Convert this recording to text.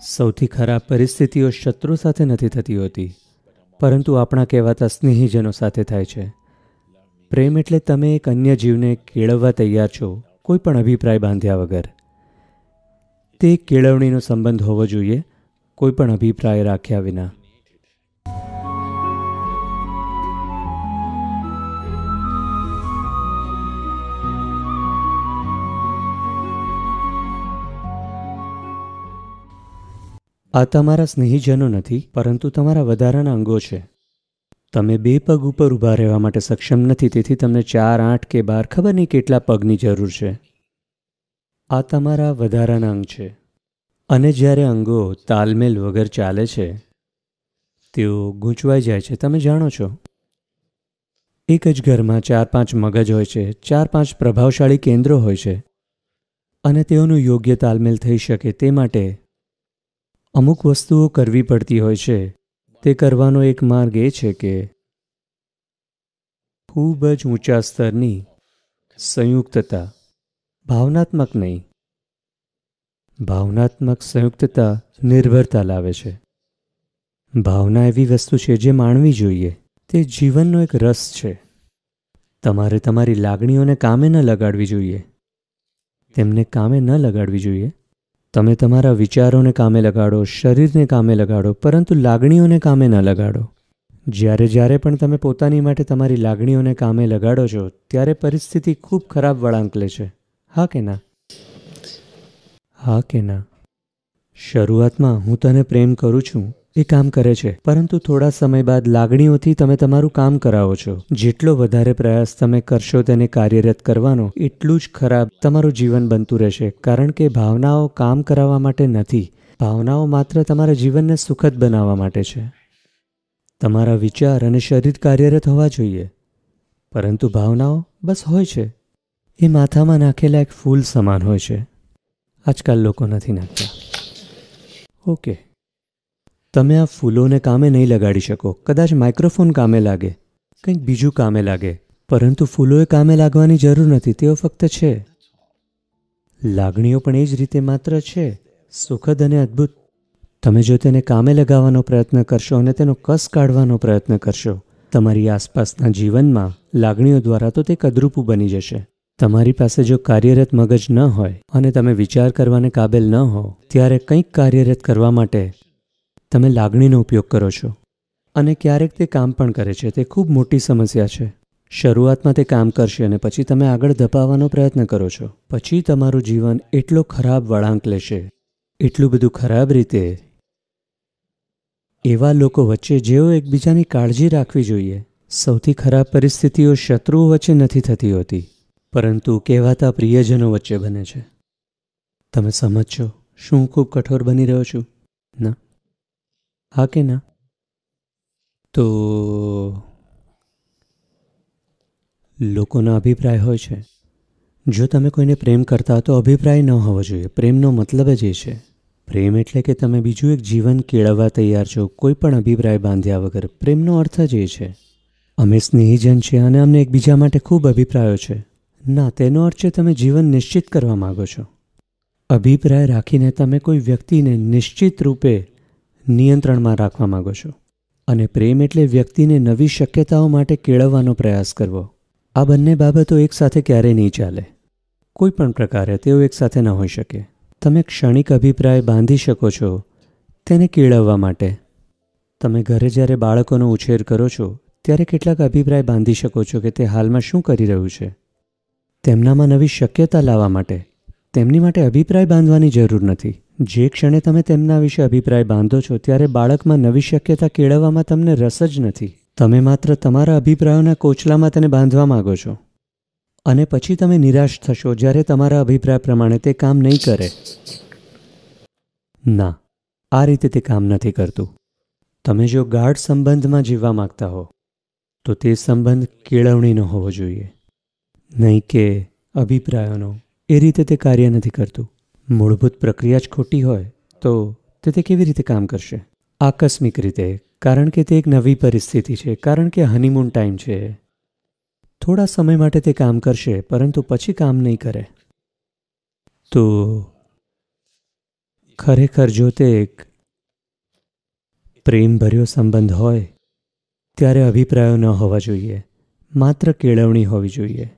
સૌથી ખરાબ પરિસ્થિતિઓ શત્રુ સાથે નથી થતી હોતી પરંતુ આપણા કહેવાતા સ્નેહીજનો સાથે થાય છે પ્રેમ એટલે તમે એક અન્ય જીવને કેળવવા તૈયાર છો કોઈ પણ અભિપ્રાય બાંધ્યા વગર તે કેળવણીનો સંબંધ હોવો જોઈએ કોઈ પણ અભિપ્રાય રાખ્યા વિના આ તમારા સ્નેહીજનો નથી પરંતુ તમારા વધારાના અંગો છે તમે બે પગ ઉપર ઊભા રહેવા માટે સક્ષમ નથી તેથી તમને ચાર આઠ કે બાર ખબર નહીં કેટલા પગની જરૂર છે આ તમારા વધારાના અંગ છે અને જ્યારે અંગો તાલમેલ વગર ચાલે છે તેઓ ગૂંચવાઈ જાય છે તમે જાણો છો એક જ ઘરમાં ચાર પાંચ મગજ હોય છે ચાર પાંચ પ્રભાવશાળી કેન્દ્રો હોય છે અને તેઓનું યોગ્ય તાલમેલ થઈ શકે તે માટે અમુક વસ્તુઓ કરવી પડતી હોય છે તે કરવાનો એક માર્ગ એ છે કે ખૂબ જ ઊંચા સ્તરની સંયુક્તતા ભાવનાત્મક નહીં ભાવનાત્મક સંયુક્તતા નિર્ભરતા લાવે છે ભાવના એવી વસ્તુ છે જે માણવી જોઈએ તે જીવનનો એક રસ છે તમારે તમારી લાગણીઓને કામે ન લગાડવી જોઈએ તેમને કામે ન લગાડવી જોઈએ તમે તમારા વિચારોને કામે લગાડો શરીરને કામે લગાડો પરંતુ લાગણીઓને કામે ન લગાડો જ્યારે જ્યારે પણ તમે પોતાની માટે તમારી લાગણીઓને કામે લગાડો છો ત્યારે પરિસ્થિતિ ખૂબ ખરાબ વળાંક લે છે હા કે ના હા કે ના શરૂઆતમાં હું તને પ્રેમ કરું છું એ કામ કરે છે પરંતુ થોડા સમય બાદ લાગણીઓથી તમે તમારું કામ કરાવો છો જેટલો વધારે પ્રયાસ તમે કરશો તેને કાર્યરત કરવાનો એટલું જ ખરાબ તમારું જીવન બનતું રહેશે કારણ કે ભાવનાઓ કામ કરાવવા માટે નથી ભાવનાઓ માત્ર તમારા જીવનને સુખદ બનાવવા માટે છે તમારા વિચાર અને શરીર કાર્યરત હોવા જોઈએ પરંતુ ભાવનાઓ બસ હોય છે એ માથામાં નાખેલા એક ફૂલ સમાન હોય છે આજકાલ લોકો નથી નાખતા ઓકે તમે આ ફૂલોને કામે નહીં લગાડી શકો કદાચ માઇક્રોફોન કામે લાગે કંઈક બીજું કામે લાગે પરંતુ ફૂલોએ કામે લાગવાની જરૂર નથી તેઓ ફક્ત છે લાગણીઓ પણ એ જ રીતે માત્ર છે સુખદ અને અદ્ભુત તમે જો તેને કામે લગાવવાનો પ્રયત્ન કરશો અને તેનો કસ કાઢવાનો પ્રયત્ન કરશો તમારી આસપાસના જીવનમાં લાગણીઓ દ્વારા તો તે કદરૂપું બની જશે તમારી પાસે જો કાર્યરત મગજ ન હોય અને તમે વિચાર કરવાને કાબેલ ન હો ત્યારે કંઈક કાર્યરત કરવા માટે તમે લાગણીનો ઉપયોગ કરો છો અને ક્યારેક તે કામ પણ કરે છે તે ખૂબ મોટી સમસ્યા છે શરૂઆતમાં તે કામ કરશે અને પછી તમે આગળ ધપાવવાનો પ્રયત્ન કરો છો પછી તમારું જીવન એટલો ખરાબ વળાંક લેશે એટલું બધું ખરાબ રીતે એવા લોકો વચ્ચે જેઓ એકબીજાની કાળજી રાખવી જોઈએ સૌથી ખરાબ પરિસ્થિતિઓ શત્રુઓ વચ્ચે નથી થતી હોતી પરંતુ કહેવાતા પ્રિયજનો વચ્ચે બને છે તમે સમજો શું ખૂબ કઠોર બની રહ્યો છું ના હા કે ના તો લોકોના અભિપ્રાય હોય છે જો તમે કોઈને પ્રેમ કરતા તો અભિપ્રાય ન હોવો જોઈએ પ્રેમનો મતલબ જ એ છે પ્રેમ એટલે કે તમે બીજું એક જીવન કેળવવા તૈયાર છો કોઈ પણ અભિપ્રાય બાંધ્યા વગર પ્રેમનો અર્થ જ એ છે અમે સ્નેહીજન છીએ અને અમને એકબીજા માટે ખૂબ અભિપ્રાયો છે ના તેનો અર્થ છે તમે જીવન નિશ્ચિત કરવા માગો છો અભિપ્રાય રાખીને તમે કોઈ વ્યક્તિને નિશ્ચિત રૂપે નિયંત્રણમાં રાખવા માગો છો અને પ્રેમ એટલે વ્યક્તિને નવી શક્યતાઓ માટે કેળવવાનો પ્રયાસ કરવો આ બંને બાબતો એકસાથે ક્યારેય નહીં ચાલે કોઈ પણ પ્રકારે તેઓ એકસાથે ન હોઈ શકે તમે ક્ષણિક અભિપ્રાય બાંધી શકો છો તેને કેળવવા માટે તમે ઘરે જ્યારે બાળકોનો ઉછેર કરો છો ત્યારે કેટલાક અભિપ્રાય બાંધી શકો છો કે તે હાલમાં શું કરી રહ્યું છે તેમનામાં નવી શક્યતા લાવવા માટે તેમની માટે અભિપ્રાય બાંધવાની જરૂર નથી જે ક્ષણે તમે તેમના વિશે અભિપ્રાય બાંધો છો ત્યારે બાળકમાં નવી શક્યતા કેળવવામાં તમને રસ જ નથી તમે માત્ર તમારા અભિપ્રાયોના કોચલામાં તેને બાંધવા માગો છો અને પછી તમે નિરાશ થશો જ્યારે તમારા અભિપ્રાય પ્રમાણે તે કામ નહીં કરે ના આ રીતે તે કામ નથી કરતું તમે જો ગાઢ સંબંધમાં જીવવા માગતા હો તો તે સંબંધ કેળવણીનો હોવો જોઈએ નહીં કે અભિપ્રાયોનો એ રીતે તે કાર્ય નથી કરતું મૂળભૂત પ્રક્રિયા જ ખોટી હોય તો તે તે કેવી રીતે કામ કરશે આકસ્મિક રીતે કારણ કે તે એક નવી પરિસ્થિતિ છે કારણ કે હનીમૂન ટાઈમ છે થોડા સમય માટે તે કામ કરશે પરંતુ પછી કામ નહીં કરે તો ખરેખર જો તે એક પ્રેમભર્યો સંબંધ હોય ત્યારે અભિપ્રાયો ન હોવા જોઈએ માત્ર કેળવણી હોવી જોઈએ